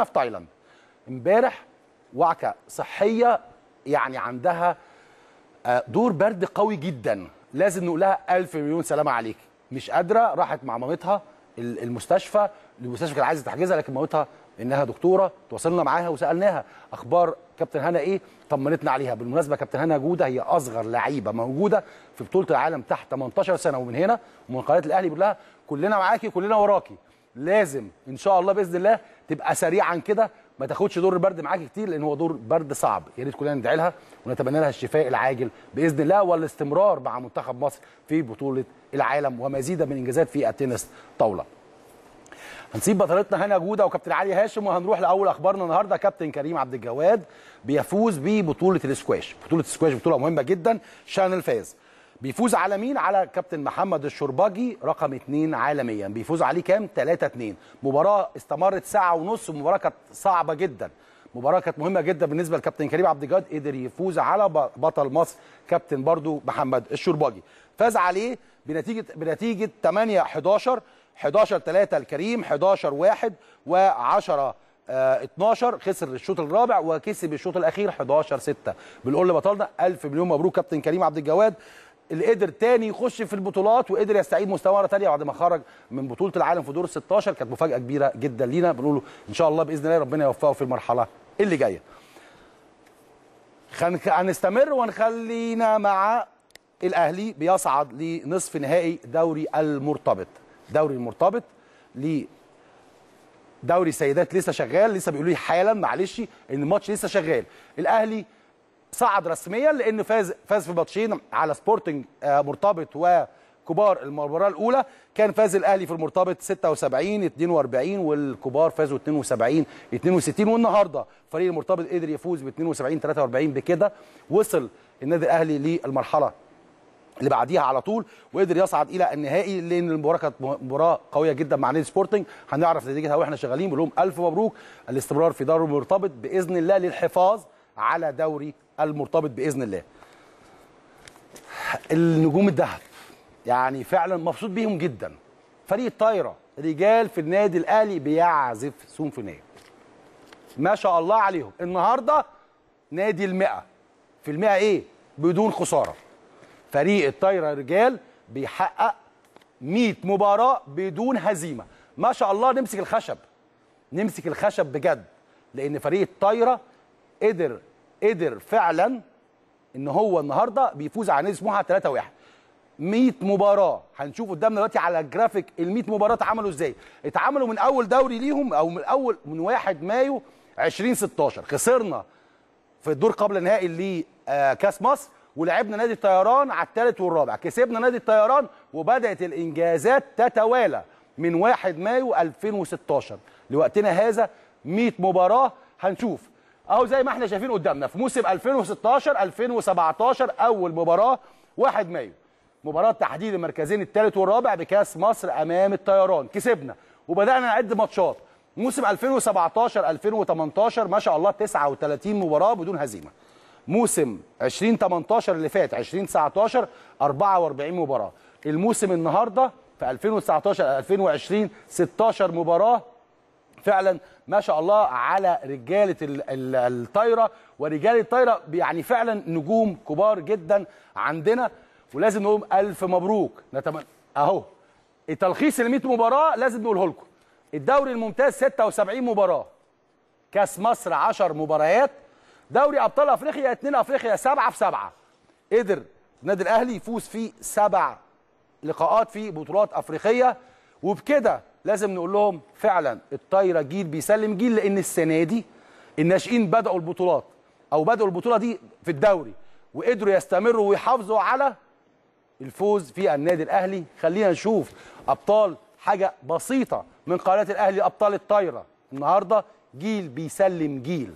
في تايلاند امبارح وعكه صحيه يعني عندها آه، دور برد قوي جدا لازم نقولها ألف مليون سلامة عليك مش قادرة راحت مع مامتها المستشفى المستشفى كانت عايزة تحجزها لكن مامتها إنها دكتورة تواصلنا معاها وسألناها أخبار كابتن هنا إيه طمنتنا عليها بالمناسبة كابتن هنا جودة هي أصغر لعيبة موجودة في بطولة العالم تحت 18 سنة ومن هنا ومن قناة الأهلي بيقول لها كلنا معاكي كلنا وراكي لازم ان شاء الله باذن الله تبقى سريعا كده ما تاخدش دور البرد معاك كتير لان هو دور برد صعب يا ريت كلنا ندعي لها ونتمنى لها الشفاء العاجل باذن الله والاستمرار مع منتخب مصر في بطوله العالم ومزيدا من انجازات في التنس طاوله هنسيب بطلتنا هنا جوده وكابتن علي هاشم وهنروح لاول اخبارنا النهارده كابتن كريم عبد الجواد بيفوز ببطوله الاسكواش بطوله الاسكواش بطوله مهمه جدا شانل فاز بيفوز على مين على كابتن محمد الشرباجي رقم اثنين عالميا بيفوز عليه كام 3 2 مباراه استمرت ساعه ونص ومباراة كانت صعبه جدا مباراه كانت مهمه جدا بالنسبه لكابتن كريم عبد الجاد قدر يفوز على بطل مصر كابتن برضو محمد الشرباجي فاز عليه بنتيجه بنتيجه 8 11 11 3 لكريم 11 1 و10 12 خسر الشوط الرابع وكسب الشوط الاخير 11 6 بنقول لبطلنا الف مليون مبروك كابتن كريم عبد الجواد اللي قدر تاني يخش في البطولات وقدر يستعيد مستواه مره ثانيه بعد ما خرج من بطوله العالم في دور ال 16 كانت مفاجاه كبيره جدا لينا بنقول ان شاء الله باذن الله ربنا يوفقه في المرحله اللي جايه هنستمر ونخلينا مع الاهلي بيصعد لنصف نهائي دوري المرتبط دوري المرتبط ل دوري سيدات لسه شغال لسه بيقولوا لي حالا معلش ان الماتش لسه شغال الاهلي صعد رسميا لانه فاز فاز في ماتشين على سبورتنج آه، مرتبط وكبار المباراه الاولى كان فاز الاهلي في المرتبط 76 42 والكبار فازوا 72 62 والنهارده فريق المرتبط قدر يفوز ب 72 43 بكده وصل النادي الاهلي للمرحله اللي بعديها على طول وقدر يصعد الى النهائي لان المباراه كانت مباراه قويه جدا مع نادي سبورتنج هنعرف نتيجتها واحنا شغالين بنقول لهم الف مبروك الاستمرار في دوري المرتبط باذن الله للحفاظ على دوري المرتبط باذن الله. النجوم الذهب يعني فعلا مبسوط بيهم جدا. فريق الطايره رجال في النادي الاهلي بيعزف سيمفونيه. ما شاء الله عليهم النهارده نادي المئة في المئة ايه بدون خساره فريق الطايره رجال بيحقق 100 مباراه بدون هزيمه ما شاء الله نمسك الخشب نمسك الخشب بجد لان فريق الطايره قدر قدر فعلا ان هو النهارده بيفوز على نادي سموحه 3-1 100 مباراه هنشوف قدامنا دلوقتي على الجرافيك ال 100 مباراه اتعملوا ازاي اتعملوا من اول دوري ليهم او من اول من 1 مايو 2016 خسرنا في الدور قبل النهائي اللي آه، كاس مصر ولعبنا نادي الطيران على الثالث والرابع كسبنا نادي الطيران وبدات الانجازات تتوالى من 1 مايو 2016 لوقتنا هذا 100 مباراه هنشوف اهو زي ما احنا شايفين قدامنا في موسم 2016 2017 اول مباراه 1 مايو مباراه تحديد المركزين الثالث والرابع بكاس مصر امام الطيران كسبنا وبدانا نعد ماتشات موسم 2017 2018 ما شاء الله 39 مباراه بدون هزيمه موسم 2018 اللي فات 2019 44 مباراه الموسم النهارده في 2019 2020 16 مباراه فعلا ما شاء الله على رجاله الطايره ورجال الطايره يعني فعلا نجوم كبار جدا عندنا ولازم نقول الف مبروك نتمنى اهو تلخيص ال 100 مباراه لازم نقوله لكم الدوري الممتاز 76 مباراه كاس مصر 10 مباريات دوري ابطال افريقيا 2 افريقيا 7 في 7 قدر النادي الاهلي يفوز في سبع لقاءات في بطولات افريقيه وبكده لازم نقول لهم فعلا الطايره جيل بيسلم جيل لان السنه دي الناشئين بداوا البطولات او بداوا البطوله دي في الدوري وقدروا يستمروا ويحافظوا على الفوز في النادي الاهلي خلينا نشوف ابطال حاجه بسيطه من قناه الاهلي ابطال الطايره النهارده جيل بيسلم جيل